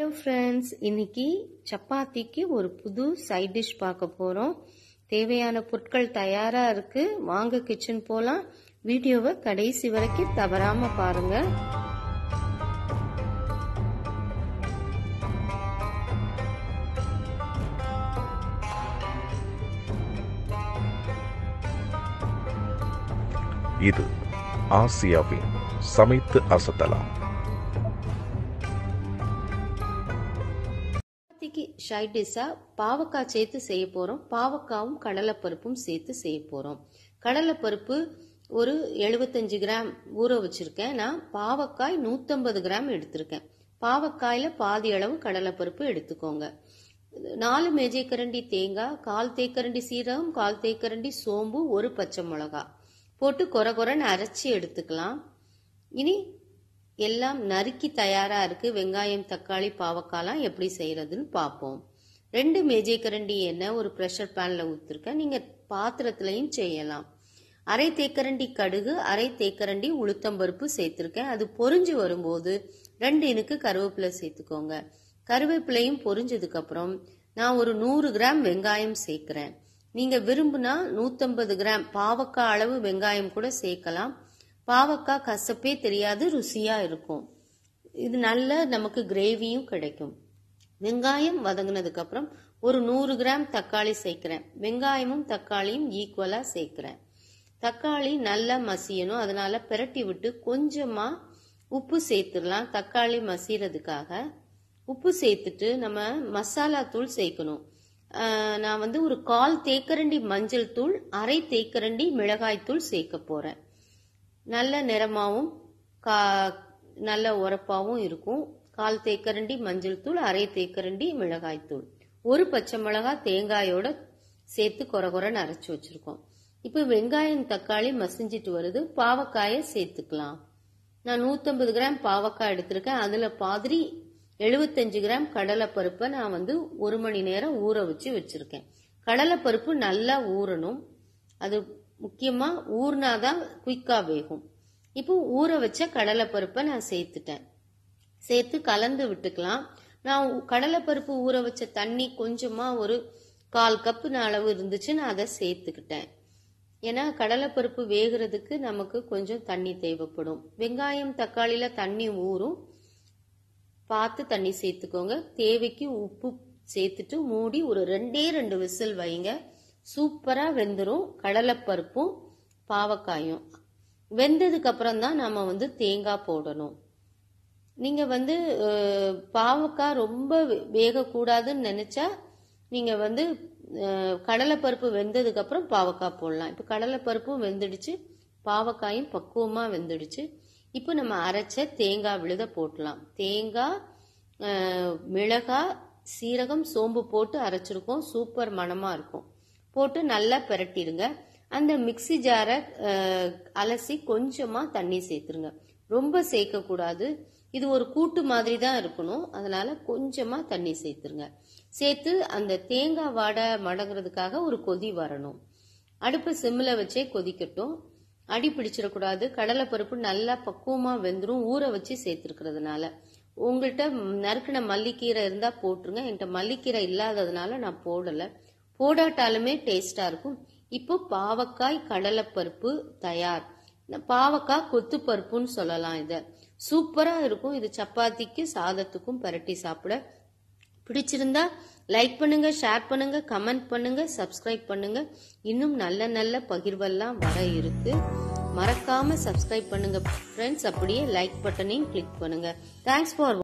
hello friends இன்னைக்கு சப்பாத்திக்கு ஒரு புது சைட் டிஷ் பார்க்க போகிறோம் தேவையான பொருட்கள் தயாராக இருக்குது வாங்க கிச்சன் போகலாம் வீடியோவை கடைசி வரைக்கும் தவறாமல் பாருங்கள் இது ஆசியாவின் சமைத்து அசத்தலாம் சப்பாத்திக்கு சைட் டிஷ்ஷாக பாவக்காய் சேர்த்து செய்ய போகிறோம் பாவக்காவும் கடலைப்பருப்பும் சேர்த்து செய்ய போகிறோம் கடலைப்பருப்பு ஒரு எழுபத்தஞ்சு கிராம் ஊற வச்சுருக்கேன் நான் பாவக்காய் நூற்றம்பது கிராம் எடுத்திருக்கேன் பாவக்காயில் பாதி அளவு கடலைப்பருப்பு எடுத்துக்கோங்க நாலு மேஜைக்கரண்டி தேங்காய் கால் தேக்கரண்டி சீரகம் கால் தேக்கரண்டி சோம்பு ஒரு பச்சை மிளகா போட்டு கொர கொரன்னு அரைச்சி எடுத்துக்கலாம் இனி எல்லாம் நறுக்கி தயாராக இருக்குது வெங்காயம் தக்காளி பாவக்காலாம் எப்படி செய்கிறதுன்னு பார்ப்போம் ரெண்டு மேஜை கரண்டி எண்ணெய் ஒரு ப்ரெஷர் பேனில் ஊத்துருக்கேன் நீங்கள் பாத்திரத்திலையும் செய்யலாம் அரை தேக்கரண்டி கடுகு அரை தேக்கரண்டி உளுத்தம்பருப்பு சேர்த்துருக்கேன் அது பொறிஞ்சு வரும்போது ரெண்டு இனுக்கு கருவேப்பிலை சேர்த்துக்கோங்க கருவேப்பிலையும் அப்புறம் நான் ஒரு நூறு கிராம் வெங்காயம் சேர்க்குறேன் நீங்கள் விரும்புனா நூற்றம்பது கிராம் பாவக்காய் அளவு வெங்காயம் கூட சேர்க்கலாம் பாவக்காய் கசப்பே தெரியாது ருசியாக இருக்கும் இது நல்ல நமக்கு கிரேவியும் கிடைக்கும் வெங்காயம் வதங்கினதுக்கப்புறம் ஒரு நூறு கிராம் தக்காளி சேர்க்குறேன் வெங்காயமும் தக்காளியும் ஈக்குவலாக சேர்க்குறேன் தக்காளி நல்லா மசியணும் அதனால பிரட்டி விட்டு கொஞ்சமாக உப்பு சேர்த்துடலாம் தக்காளி மசிறதுக்காக உப்பு சேர்த்துட்டு நம்ம மசாலா தூள் சேர்க்கணும் நான் வந்து ஒரு கால் தேக்கரண்டி மஞ்சள் தூள் அரை தேக்கரண்டி மிளகாய் தூள் சேர்க்க போகிறேன் நல்ல நிறமாகவும் கா நல்ல உரப்பாகவும் இருக்கும் கால் தேக்கரண்டி மஞ்சள் தூள் அரை தேக்கரண்டி மிளகாய்த்தூள் ஒரு பச்சை மிளகாய் தேங்காயோட சேர்த்து கொரகொரன்னு அரைச்சி வச்சிருக்கோம் இப்போ வெங்காயம் தக்காளி மசிஞ்சிட்டு வருது பாவக்காயை சேர்த்துக்கலாம் நான் நூற்றம்பது கிராம் பாவக்காய் எடுத்திருக்கேன் அதில் பாதிரி எழுபத்தஞ்சு கிராம் கடலைப்பருப்பை நான் வந்து ஒரு மணி நேரம் ஊற வச்சு வச்சுருக்கேன் கடலைப்பருப்பு நல்லா ஊறணும் அது முக்கியமாக ஊர்னா தான் குயிக்காக வேகும் இப்போ ஊற வச்ச கடலைப்பருப்பை நான் சேர்த்துட்டேன் சேர்த்து கலந்து விட்டுக்கலாம் நான் கடலைப்பருப்பு ஊற வச்ச தண்ணி கொஞ்சமாக ஒரு கால் கப்பு அளவு இருந்துச்சு நான் அதை சேர்த்துக்கிட்டேன் ஏன்னா கடலைப்பருப்பு வேகிறதுக்கு நமக்கு கொஞ்சம் தண்ணி தேவைப்படும் வெங்காயம் தக்காளியில் தண்ணி ஊறும் பார்த்து தண்ணி சேர்த்துக்கோங்க தேவைக்கு உப்பு சேர்த்துட்டு மூடி ஒரு ரெண்டே ரெண்டு விசில் வைங்க சூப்பராக வெந்துடும் கடலைப்பருப்பும் பாவக்காயும் வெந்ததுக்கு அப்புறம் தான் நம்ம வந்து தேங்காய் போடணும் நீங்கள் வந்து பாவக்காய் ரொம்ப வேகக்கூடாதுன்னு நினச்சா நீங்கள் வந்து கடலைப்பருப்பு வெந்ததுக்கப்புறம் பாவக்காய் போடலாம் இப்போ கடலைப்பருப்பும் வெந்துடுச்சு பாவக்காயும் பக்குவமாக வெந்துடுச்சு இப்போ நம்ம அரைச்ச தேங்காய் விழுத போட்டலாம் தேங்காய் மிளகாய் சீரகம் சோம்பு போட்டு அரைச்சிருக்கோம் சூப்பர் மணமாக இருக்கும் போட்டு நல்லா பெரட்டிடுங்க அந்த மிக்சி ஜாரை அலசி கொஞ்சமாக தண்ணி சேர்த்துருங்க ரொம்ப சேர்க்கக்கூடாது இது ஒரு கூட்டு மாதிரி தான் இருக்கணும் அதனால கொஞ்சமாக தண்ணி சேர்த்துருங்க சேர்த்து அந்த தேங்காய் வாடை மடங்குறதுக்காக ஒரு கொதி வரணும் அடுப்பு சிம்மில் வச்சே கொதிக்கட்டும் அடி பிடிச்சிடக்கூடாது கடலைப்பருப்பு நல்லா பக்குவமாக வெந்துடும் ஊற வச்சு சேர்த்துருக்கிறதுனால உங்கள்கிட்ட நறுக்கின மல்லிக்கீரை இருந்தால் போட்டுருங்க என்கிட்ட மல்லிக்கீரை இல்லாததுனால நான் போடலை போடாட்டாலுமே டேஸ்டா இருக்கும் இப்போ பாவக்காய் கடலைப்பருப்பு தயார் பாவக்காய் கொத்து பருப்புன்னு சொல்லலாம் இதை சூப்பராக இருக்கும் இது சப்பாத்திக்கு சாதத்துக்கும் பரட்டி சாப்பிட பிடிச்சிருந்தா லைக் பண்ணுங்க ஷேர் பண்ணுங்க கமெண்ட் பண்ணுங்க சப்ஸ்கிரைப் பண்ணுங்க இன்னும் நல்ல நல்ல பகிர்வெல்லாம் வர இருக்கு மறக்காம சப்ஸ்கிரைப் பண்ணுங்க ஃப்ரெண்ட்ஸ் அப்படியே லைக் பட்டனையும் கிளிக் பண்ணுங்க தேங்க்ஸ் ஃபார்